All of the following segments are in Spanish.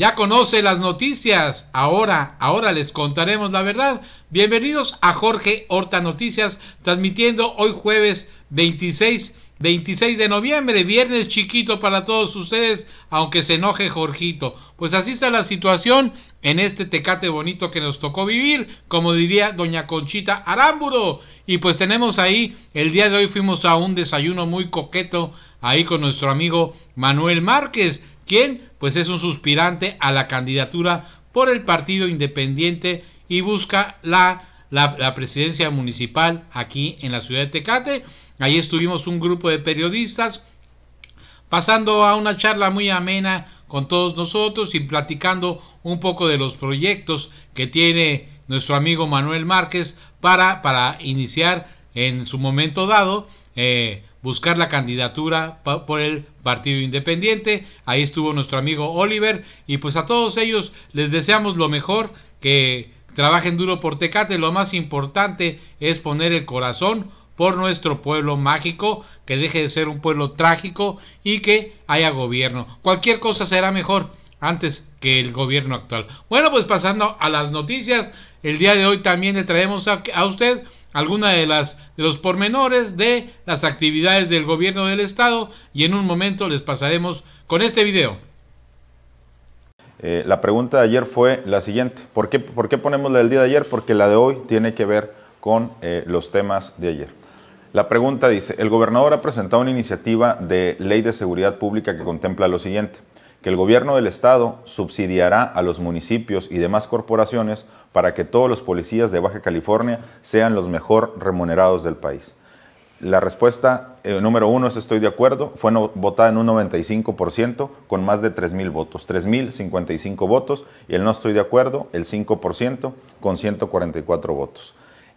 Ya conoce las noticias. Ahora, ahora les contaremos la verdad. Bienvenidos a Jorge Horta Noticias, transmitiendo hoy jueves 26, 26 de noviembre, viernes chiquito para todos ustedes, aunque se enoje Jorgito. Pues así está la situación en este tecate bonito que nos tocó vivir, como diría doña Conchita Arámburo. Y pues tenemos ahí, el día de hoy fuimos a un desayuno muy coqueto ahí con nuestro amigo Manuel Márquez ¿Quién? Pues es un suspirante a la candidatura por el Partido Independiente y busca la, la, presidencia municipal aquí en la ciudad de Tecate. Ahí estuvimos un grupo de periodistas pasando a una charla muy amena con todos nosotros y platicando un poco de los proyectos que tiene nuestro amigo Manuel Márquez para, para iniciar en su momento dado eh, buscar la candidatura por el Partido Independiente. Ahí estuvo nuestro amigo Oliver. Y pues a todos ellos les deseamos lo mejor, que trabajen duro por Tecate. Lo más importante es poner el corazón por nuestro pueblo mágico, que deje de ser un pueblo trágico y que haya gobierno. Cualquier cosa será mejor antes que el gobierno actual. Bueno, pues pasando a las noticias, el día de hoy también le traemos a, usted alguna de las de los pormenores de las actividades del gobierno del estado y en un momento les pasaremos con este video. Eh, la pregunta de ayer fue la siguiente. ¿Por qué, ponemos la del día de ayer? Porque la de hoy tiene que ver con eh, los temas de ayer. La pregunta dice, el gobernador ha presentado una iniciativa de ley de seguridad pública que contempla lo siguiente que el gobierno del estado subsidiará a los municipios y demás corporaciones para que todos los policías de Baja California sean los mejor remunerados del país. La respuesta eh, número uno es estoy de acuerdo, fue votada en un 95% con más de 3.000 votos, 3.055 votos y el no estoy de acuerdo, el 5% con 144 votos.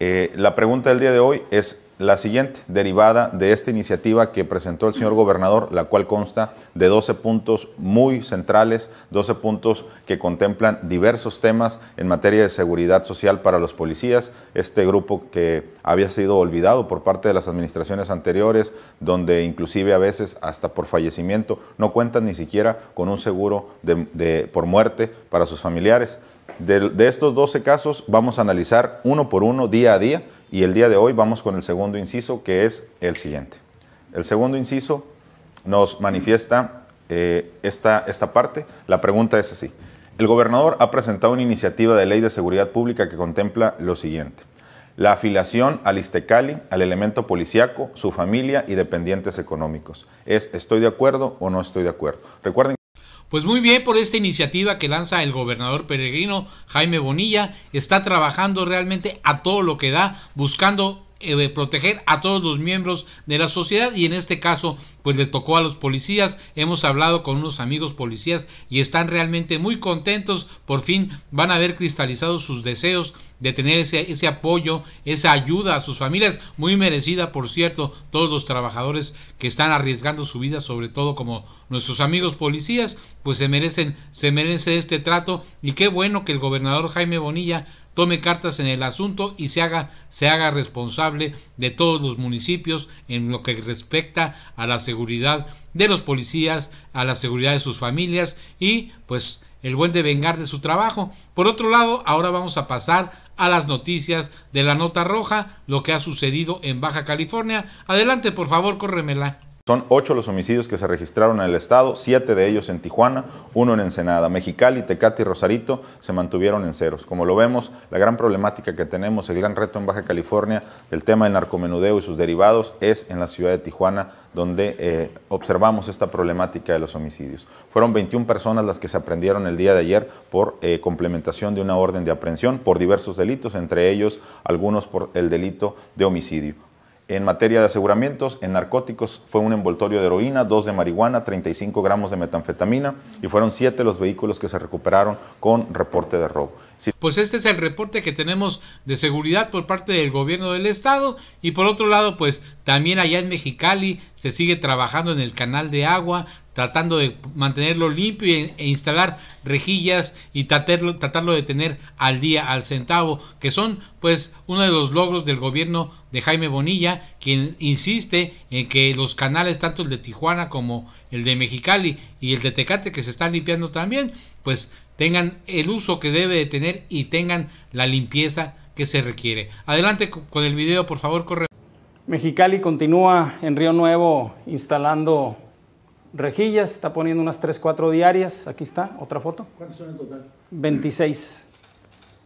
Eh, la pregunta del día de hoy es, la siguiente, derivada de esta iniciativa que presentó el señor gobernador, la cual consta de 12 puntos muy centrales, 12 puntos que contemplan diversos temas en materia de seguridad social para los policías, este grupo que había sido olvidado por parte de las administraciones anteriores, donde inclusive a veces hasta por fallecimiento no cuentan ni siquiera con un seguro por muerte para sus familiares. De, de estos 12 casos vamos a analizar uno por uno, día a día, y el día de hoy vamos con el segundo inciso, que es el siguiente. El segundo inciso nos manifiesta eh, esta, esta parte. La pregunta es así. El gobernador ha presentado una iniciativa de ley de seguridad pública que contempla lo siguiente. La afiliación al Istecali, al elemento policiaco, su familia y dependientes económicos. Es, ¿estoy de acuerdo o no estoy de acuerdo? Recuerden pues muy bien por esta iniciativa que lanza el gobernador peregrino Jaime Bonilla. Está trabajando realmente a todo lo que da, buscando eh, proteger a todos los miembros de la sociedad y en este caso pues le tocó a los policías hemos hablado con unos amigos policías y están realmente muy contentos por fin van a haber cristalizado sus deseos de tener ese, ese apoyo esa ayuda a sus familias muy merecida por cierto todos los trabajadores que están arriesgando su vida sobre todo como nuestros amigos policías pues se merecen se merece este trato y qué bueno que el gobernador Jaime Bonilla tome cartas en el asunto y se haga, se haga responsable de todos los municipios en lo que respecta a la seguridad de los policías, a la seguridad de sus familias y pues el buen de vengar de su trabajo. Por otro lado, ahora vamos a pasar a las noticias de la nota roja, lo que ha sucedido en Baja California. Adelante, por favor, córremela. Son ocho los homicidios que se registraron en el estado, siete de ellos en Tijuana, uno en Ensenada. Mexicali, Tecate y Rosarito se mantuvieron en ceros. Como lo vemos, la gran problemática que tenemos, el gran reto en Baja California, el tema del narcomenudeo y sus derivados, es en la ciudad de Tijuana, donde eh, observamos esta problemática de los homicidios. Fueron 21 personas las que se aprendieron el día de ayer por eh, complementación de una orden de aprehensión por diversos delitos, entre ellos algunos por el delito de homicidio. En materia de aseguramientos, en narcóticos fue un envoltorio de heroína, dos de marihuana, 35 gramos de metanfetamina y fueron siete los vehículos que se recuperaron con reporte de robo. Pues este es el reporte que tenemos de seguridad por parte del gobierno del estado y por otro lado pues también allá en Mexicali se sigue trabajando en el canal de agua tratando de mantenerlo limpio e, e instalar rejillas y tratarlo, tratarlo de tener al día, al centavo, que son pues uno de los logros del gobierno de Jaime Bonilla, quien insiste en que los canales, tanto el de Tijuana como el de Mexicali y el de Tecate, que se están limpiando también, pues tengan el uso que debe de tener y tengan la limpieza que se requiere. Adelante con el video, por favor, corre. Mexicali continúa en Río Nuevo instalando rejillas, está poniendo unas 3, 4 diarias. Aquí está, otra foto. ¿Cuántas son en total? 26.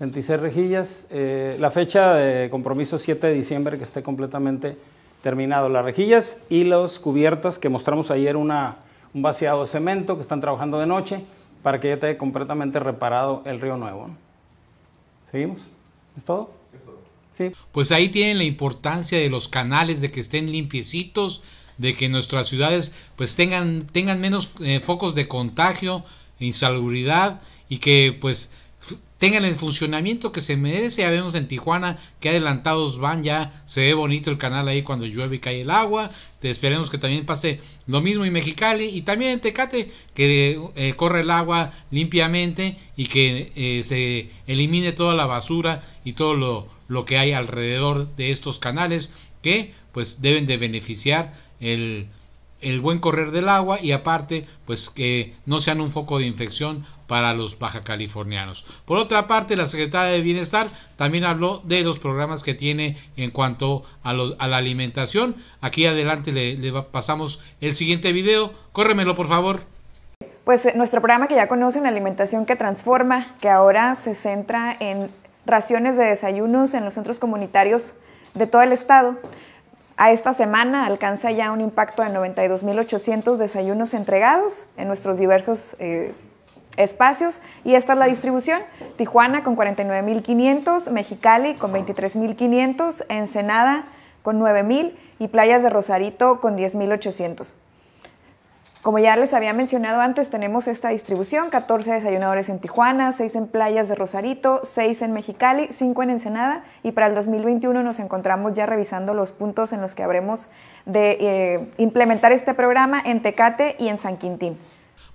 26 rejillas. Eh, la fecha de compromiso 7 de diciembre que esté completamente terminado. Las rejillas y las cubiertas que mostramos ayer, una, un vaciado de cemento que están trabajando de noche para que ya esté completamente reparado el río nuevo. ¿Seguimos? ¿Es todo? Sí. Pues ahí tienen la importancia de los canales, de que estén limpiecitos, de que nuestras ciudades pues tengan, tengan menos eh, focos de contagio, insalubridad y que pues tengan el funcionamiento que se merece. Ya vemos en Tijuana que adelantados van ya, se ve bonito el canal ahí cuando llueve y cae el agua. Te esperemos que también pase lo mismo en Mexicali y también en Tecate, que eh, corre el agua limpiamente y que eh, se elimine toda la basura y todo lo, lo que hay alrededor de estos canales que pues deben de beneficiar el el buen correr del agua y aparte pues que no sean un foco de infección para los baja californianos. Por otra parte, la secretaria de Bienestar también habló de los programas que tiene en cuanto a, la alimentación. Aquí adelante le, le pasamos el siguiente video. Córremelo, por favor. Pues eh, nuestro programa que ya conocen, Alimentación que Transforma, que ahora se centra en raciones de desayunos en los centros comunitarios de todo el estado. A esta semana alcanza ya un impacto de 92.800 desayunos entregados en nuestros diversos eh, espacios y esta es la distribución. Tijuana con 49.500, Mexicali con 23.500, Ensenada con 9.000 y Playas de Rosarito con 10.800. Como ya les había mencionado antes, tenemos esta distribución, 14 desayunadores en Tijuana, 6 en Playas de Rosarito, 6 en Mexicali, 5 en Ensenada y para el 2021 nos encontramos ya revisando los puntos en los que habremos de eh, implementar este programa en Tecate y en San Quintín.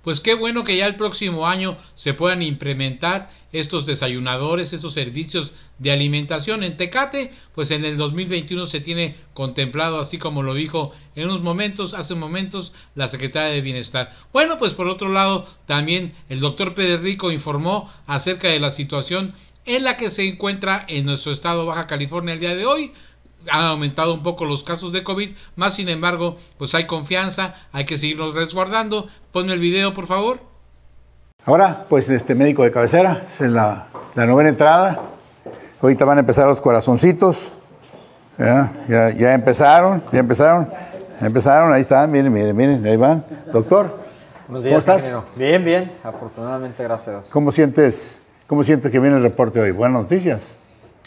Pues qué bueno que ya el próximo año se puedan implementar estos desayunadores, estos servicios de alimentación en Tecate, pues en el 2021 se tiene contemplado, así como lo dijo en unos momentos, hace momentos, la secretaria de Bienestar. Bueno, pues por otro lado, también el doctor Rico informó acerca de la situación en la que se encuentra en nuestro estado Baja California el día de hoy, han aumentado un poco los casos de COVID, más sin embargo, pues hay confianza, hay que seguirnos resguardando. Ponme el video, por favor. Ahora, pues este médico de cabecera, es la, novena entrada. Ahorita van a empezar los corazoncitos. Ya, ya, empezaron, ya empezaron. empezaron, ahí están, miren, miren, miren, ahí van. Doctor, Buenos ¿Cómo estás? Bien, bien, afortunadamente, gracias. ¿Cómo sientes, ¿Cómo sientes que viene el reporte hoy? ¿Buenas noticias?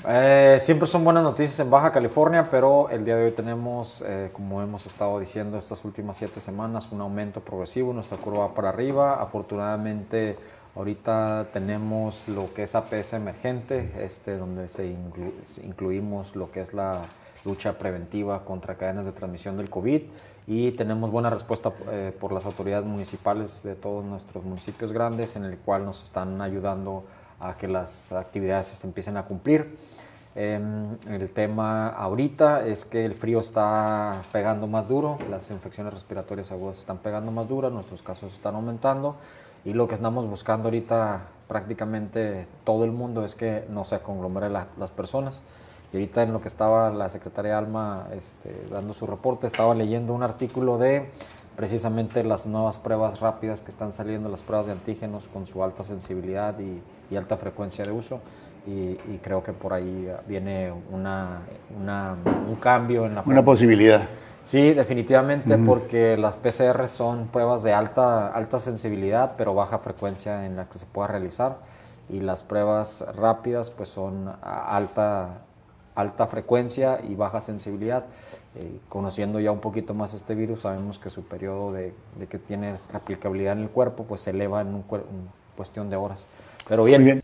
Eh, siempre son buenas noticias en Baja California, pero el día de hoy tenemos, eh, como hemos estado diciendo estas últimas siete semanas, un aumento progresivo, nuestra curva va para arriba. Afortunadamente, ahorita tenemos lo que es APS emergente, este, donde se incluimos lo que es la lucha preventiva contra cadenas de transmisión del COVID y tenemos buena respuesta eh, por las autoridades municipales de todos nuestros municipios grandes, en el cual nos están ayudando a a que las actividades se empiecen a cumplir. Em, el tema ahorita es que el frío está pegando más duro, las infecciones respiratorias agudas están pegando más duras, nuestros casos están aumentando y lo que estamos buscando ahorita prácticamente todo el mundo es que no se conglomeren las personas. Y ahorita en lo que estaba la secretaria Alma este, dando su reporte, estaba leyendo un artículo de precisamente las nuevas pruebas rápidas que están saliendo, las pruebas de antígenos con su alta sensibilidad y, alta frecuencia de uso. Y, creo que por ahí viene una, un cambio en la... Una posibilidad. Sí, definitivamente, porque las PCR son pruebas de alta, alta sensibilidad, pero baja frecuencia en la que se pueda realizar. Y las pruebas rápidas, pues son alta alta frecuencia y baja sensibilidad. Eh, conociendo ya un poquito más este virus, sabemos que su periodo de, que tiene aplicabilidad en el cuerpo pues se eleva en, un, cuestión de horas. Pero bien. bien.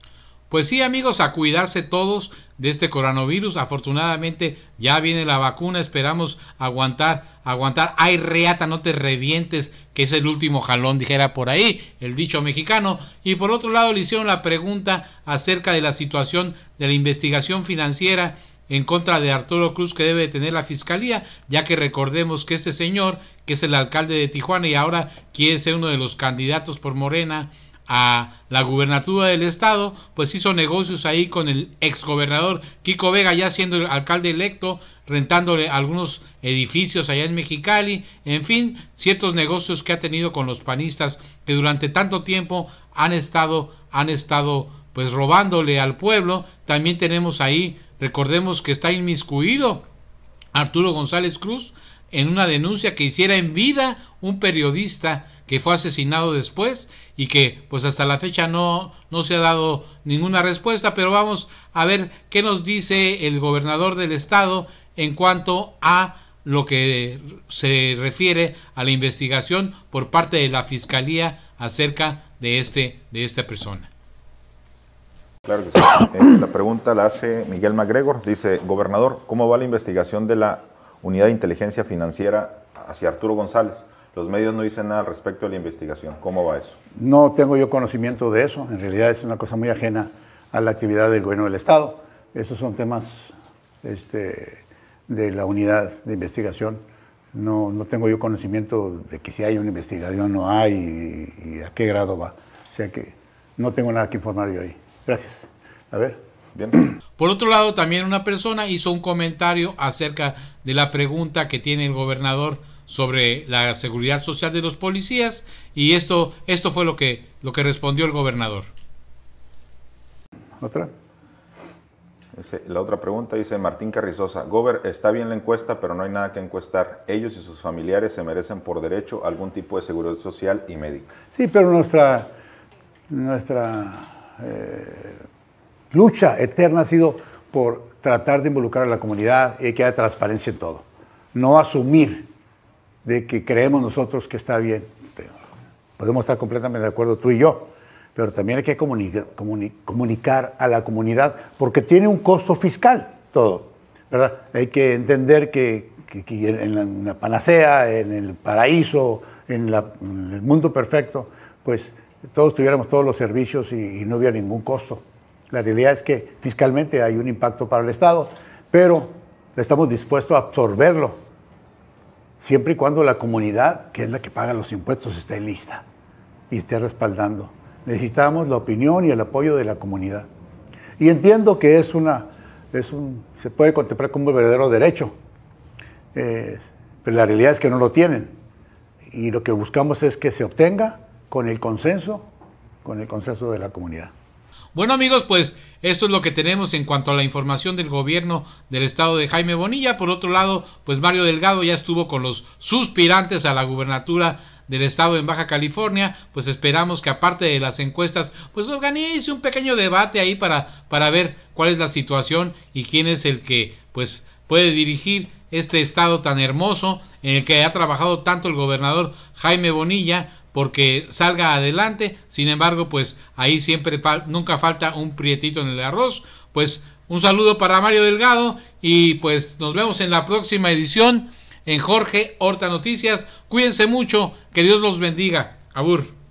Pues sí, amigos, a cuidarse todos de este coronavirus. Afortunadamente ya viene la vacuna, esperamos aguantar, aguantar. Ay, reata, no te revientes, que es el último jalón, dijera por ahí el dicho mexicano. Y por otro lado, le hicieron la pregunta acerca de la situación de la investigación financiera en contra de Arturo Cruz que debe tener la fiscalía, ya que recordemos que este señor, que es el alcalde de Tijuana y ahora quiere ser uno de los candidatos por Morena a la gubernatura del estado, pues hizo negocios ahí con el exgobernador Kiko Vega, ya siendo el alcalde electo, rentándole algunos edificios allá en Mexicali, en fin, ciertos negocios que ha tenido con los panistas que durante tanto tiempo han estado, han estado pues robándole al pueblo. También tenemos ahí Recordemos que está inmiscuido Arturo González Cruz en una denuncia que hiciera en vida un periodista que fue asesinado después y que pues hasta la fecha no, no se ha dado ninguna respuesta, pero vamos a ver qué nos dice el gobernador del estado en cuanto a lo que se refiere a la investigación por parte de la fiscalía acerca de este de esta persona. Claro que sí. Eh, la pregunta la hace Miguel MacGregor. Dice, gobernador, ¿cómo va la investigación de la Unidad de Inteligencia Financiera hacia Arturo González? Los medios no dicen nada al respecto de la investigación. ¿Cómo va eso? No tengo yo conocimiento de eso. En realidad es una cosa muy ajena a la actividad del gobierno del Estado. Esos son temas este, de la unidad de investigación. No, no, tengo yo conocimiento de que si hay una investigación o no hay y a qué grado va. O sea que no tengo nada que informar yo ahí. Gracias. A ver. Bien. Por otro lado, también una persona hizo un comentario acerca de la pregunta que tiene el gobernador sobre la seguridad social de los policías y esto, esto fue lo que, lo que respondió el gobernador. Otra. La otra pregunta dice Martín Carrizosa, Gober, está bien la encuesta, pero no hay nada que encuestar. Ellos y sus familiares se merecen por derecho algún tipo de seguridad social y médica. Sí, pero nuestra, nuestra eh, lucha eterna ha sido por tratar de involucrar a la comunidad y que haya transparencia en todo. No asumir de que creemos nosotros que está bien. Podemos estar completamente de acuerdo tú y yo, pero también hay que comunicar a la comunidad porque tiene un costo fiscal todo, ¿verdad? Hay que entender que, en, la, panacea, en el paraíso, en, en el mundo perfecto, pues todos tuviéramos todos los servicios y, no hubiera ningún costo. La realidad es que fiscalmente hay un impacto para el Estado, pero estamos dispuestos a absorberlo, siempre y cuando la comunidad, que es la que paga los impuestos, esté lista y esté respaldando. Necesitamos la opinión y el apoyo de la comunidad. Y entiendo que es una, es un, se puede contemplar como un verdadero derecho, eh, pero la realidad es que no lo tienen. Y lo que buscamos es que se obtenga con el consenso, con el consenso de la comunidad. Bueno amigos, pues esto es lo que tenemos en cuanto a la información del gobierno del estado de Jaime Bonilla. Por otro lado, pues Mario Delgado ya estuvo con los suspirantes a la gubernatura del estado en Baja California, pues esperamos que aparte de las encuestas, pues organice un pequeño debate ahí para, para ver cuál es la situación y quién es el que pues puede dirigir este estado tan hermoso en el que ha trabajado tanto el gobernador Jaime Bonilla, porque salga adelante. Sin embargo, pues ahí siempre nunca falta un prietito en el arroz. Pues un saludo para Mario Delgado y pues nos vemos en la próxima edición en Jorge Horta Noticias. Cuídense mucho, que Dios los bendiga. Abur.